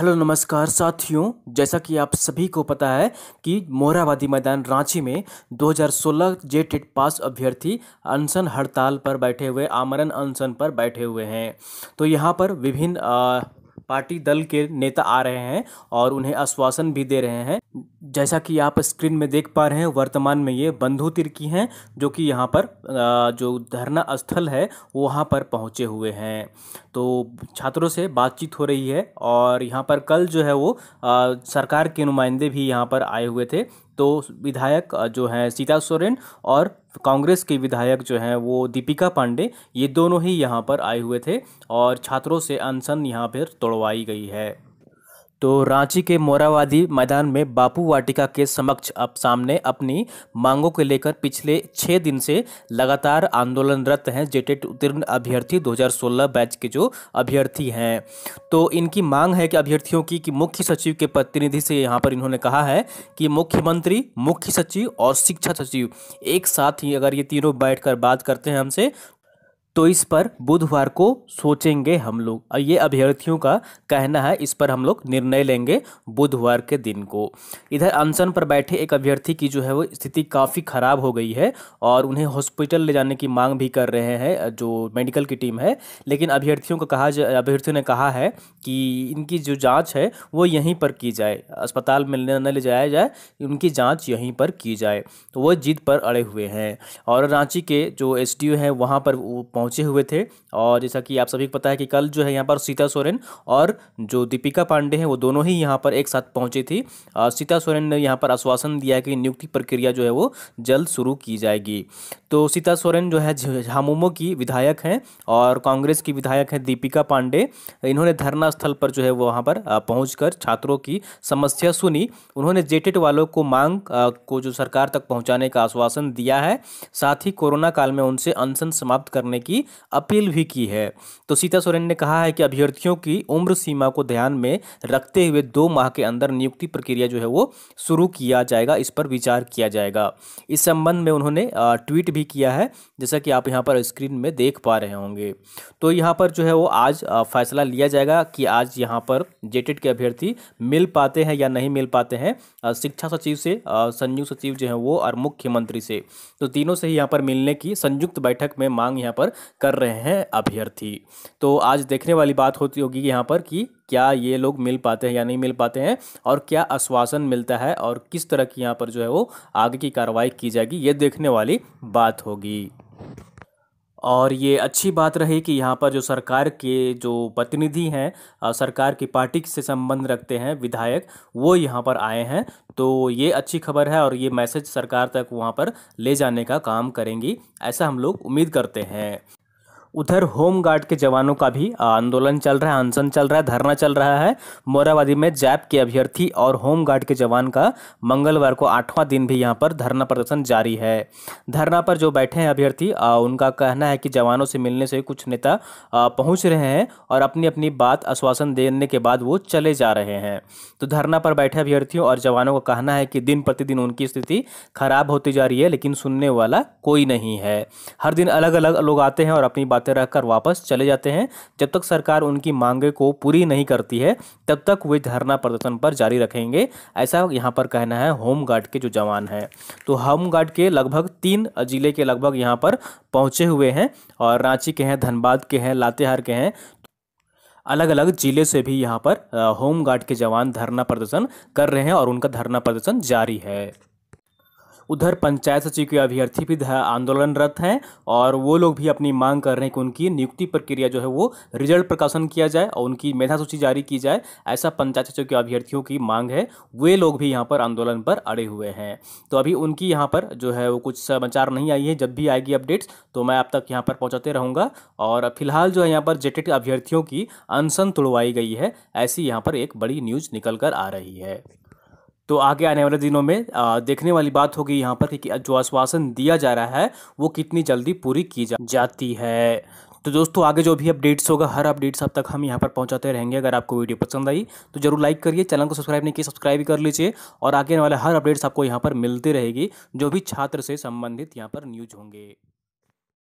hello नमस्कार साथियों जैसा कि आप सभी को पता है कि मोहराबादी मैदान रांची में 2016 जे टेट पास अभ्यर्थी अनशन हड़ताल पर बैठे हुए आमरण अनशन पर बैठे हुए हैं तो यहाँ पर विभिन्न पार्टी दल के नेता आ रहे हैं और उन्हें आश्वासन भी दे रहे हैं जैसा कि आप स्क्रीन में देख पा रहे हैं वर्तमान में ये बंधु तिरकी हैं जो कि यहाँ पर जो धरना स्थल है वहाँ पर पहुँचे हुए हैं तो छात्रों से बातचीत हो रही है और यहाँ पर कल जो है वो सरकार के नुमाइंदे भी यहाँ पर आए हुए थे तो विधायक जो हैं सीता सोरेन और कांग्रेस के विधायक जो हैं वो दीपिका पांडे ये दोनों ही यहाँ पर आए हुए थे और छात्रों से अनशन यहाँ पर तोड़वाई गई है तो रांची के मोरावादी मैदान में बापू वाटिका के समक्ष अब सामने अपनी मांगों को लेकर पिछले छः दिन से लगातार आंदोलनरत हैं जेटेट उत्तीर्ण अभ्यर्थी 2016 बैच के जो अभ्यर्थी हैं तो इनकी मांग है कि अभ्यर्थियों की कि मुख्य सचिव के प्रतिनिधि से यहाँ पर इन्होंने कहा है कि मुख्यमंत्री मुख्य सचिव और शिक्षा सचिव एक साथ ही अगर ये तीनों बैठ कर बात करते हैं हमसे तो इस पर बुधवार को सोचेंगे हम लोग ये अभ्यर्थियों का कहना है इस पर हम लोग निर्णय लेंगे बुधवार के दिन को इधर अनशन पर बैठे एक अभ्यर्थी की जो है वो स्थिति काफ़ी ख़राब हो गई है और उन्हें हॉस्पिटल ले जाने की मांग भी कर रहे हैं जो मेडिकल की टीम है लेकिन अभ्यर्थियों को कहा अभ्यर्थियों ने कहा है कि इनकी जो जाँच है वो यहीं पर की जाए अस्पताल में न ले जाया जाए उनकी जाँच यहीं पर की जाए तो वह जिद पर अड़े हुए हैं और रांची के जो एस हैं वहाँ पर पहुंचे हुए थे और जैसा कि आप सभी को पता है कि कल जो है यहाँ पर सीता सोरेन और जो दीपिका पांडे हैं वो दोनों ही यहाँ पर एक साथ पहुंची थी सीता सोरेन ने यहाँ पर आश्वासन दिया कि नियुक्ति प्रक्रिया जो है वो जल्द शुरू की जाएगी तो सीता सोरेन जो है झामुमो की विधायक हैं और कांग्रेस की विधायक हैं दीपिका पांडे इन्होंने धरना स्थल पर जो है वो वहाँ पर पहुँच छात्रों की समस्या सुनी उन्होंने जेटेड वालों को मांग को जो सरकार तक पहुँचाने का आश्वासन दिया है साथ ही कोरोना काल में उनसे अनशन समाप्त करने की की अपील भी की है तो सीता सोरेन ने कहा है कि अभ्यर्थियों की उम्र सीमा को ध्यान में रखते हुए दो माह के अंदर नियुक्ति प्रक्रिया जो है वो शुरू किया जाएगा इस पर विचार किया जाएगा इस संबंध में उन्होंने ट्वीट भी किया है जैसा कि आप यहाँ पर स्क्रीन में देख पा रहे होंगे तो यहाँ पर जो है वो आज फैसला लिया जाएगा कि आज यहाँ पर जेटेड के अभ्यर्थी मिल पाते हैं या नहीं मिल पाते हैं शिक्षा सचिव से संयुक्त सचिव जो है वो और मुख्यमंत्री से तो तीनों से ही यहाँ पर मिलने की संयुक्त बैठक में मांग यहाँ पर कर रहे हैं अभ्यर्थी तो आज देखने वाली बात होती होगी यहाँ पर कि क्या ये लोग मिल पाते हैं या नहीं मिल पाते हैं और क्या आश्वासन मिलता है और किस तरह की यहाँ पर जो है वो आगे की कार्रवाई की जाएगी ये देखने वाली बात होगी और ये अच्छी बात रही कि यहाँ पर जो सरकार के जो प्रतिनिधि हैं सरकार की पार्टी से संबंध रखते हैं विधायक वो यहाँ पर आए हैं तो ये अच्छी खबर है और ये मैसेज सरकार तक वहाँ पर ले जाने का काम करेंगी ऐसा हम लोग उम्मीद करते हैं उधर होम गार्ड के जवानों का भी आंदोलन चल रहा है अनशन चल रहा है धरना चल रहा है मोराबादी में जैप के अभ्यर्थी और होम गार्ड के जवान का मंगलवार को आठवां दिन भी यहाँ पर धरना प्रदर्शन जारी है धरना पर जो बैठे हैं अभ्यर्थी उनका कहना है कि जवानों से मिलने से कुछ नेता पहुँच रहे हैं और अपनी अपनी बात आश्वासन देने के बाद वो चले जा रहे हैं तो धरना पर बैठे अभ्यर्थियों और जवानों का कहना है कि दिन प्रतिदिन उनकी स्थिति खराब होती जा रही है लेकिन सुनने वाला कोई नहीं है हर दिन अलग अलग लोग आते हैं और अपनी बात करवाते रहकर वापस चले जाते हैं जब तक सरकार उनकी मांगे को पूरी नहीं करती है तब तक वे धरना प्रदर्शन पर जारी रखेंगे ऐसा यहाँ पर कहना है होमगार्ड के जो जवान हैं तो होमगार्ड के लगभग तीन जिले के लगभग यहाँ पर पहुँचे हुए हैं और रांची के हैं धनबाद के हैं लातेहार के हैं अलग अलग जिले से भी यहाँ पर होमगार्ड के जवान धरना प्रदर्शन कर रहे हैं और उनका धरना प्रदर्शन जारी है उधर पंचायत सचिव के अभ्यर्थी भी आंदोलनरत हैं और वो लोग भी अपनी मांग कर रहे हैं कि उनकी नियुक्ति प्रक्रिया जो है वो रिजल्ट प्रकाशन किया जाए और उनकी मेधा सूची जारी की जाए ऐसा पंचायत सचिव के अभ्यर्थियों की मांग है वे लोग भी यहाँ पर आंदोलन पर अड़े हुए हैं तो अभी उनकी यहाँ पर जो है वो कुछ समाचार नहीं आई है जब भी आएगी अपडेट्स तो मैं आप तक यहाँ पर पहुँचाते रहूँगा और फिलहाल जो है यहाँ पर जेटेट अभ्यर्थियों की अनशन तुड़वाई गई है ऐसी यहाँ पर एक बड़ी न्यूज़ निकल कर आ रही है तो आगे आने वाले दिनों में देखने वाली बात होगी यहाँ पर कि जो आश्वासन दिया जा रहा है वो कितनी जल्दी पूरी की जा, जाती है तो दोस्तों आगे जो भी अपडेट्स होगा हर अपडेट्स अब तक हम यहाँ पर पहुँचाते रहेंगे अगर आपको वीडियो पसंद आई तो जरूर लाइक करिए चैनल को सब्सक्राइब नहीं किया सब्सक्राइब कर लीजिए और आगे आने वाले हर अपडेट्स आपको यहाँ पर मिलती रहेगी जो भी छात्र से संबंधित यहाँ पर न्यूज होंगे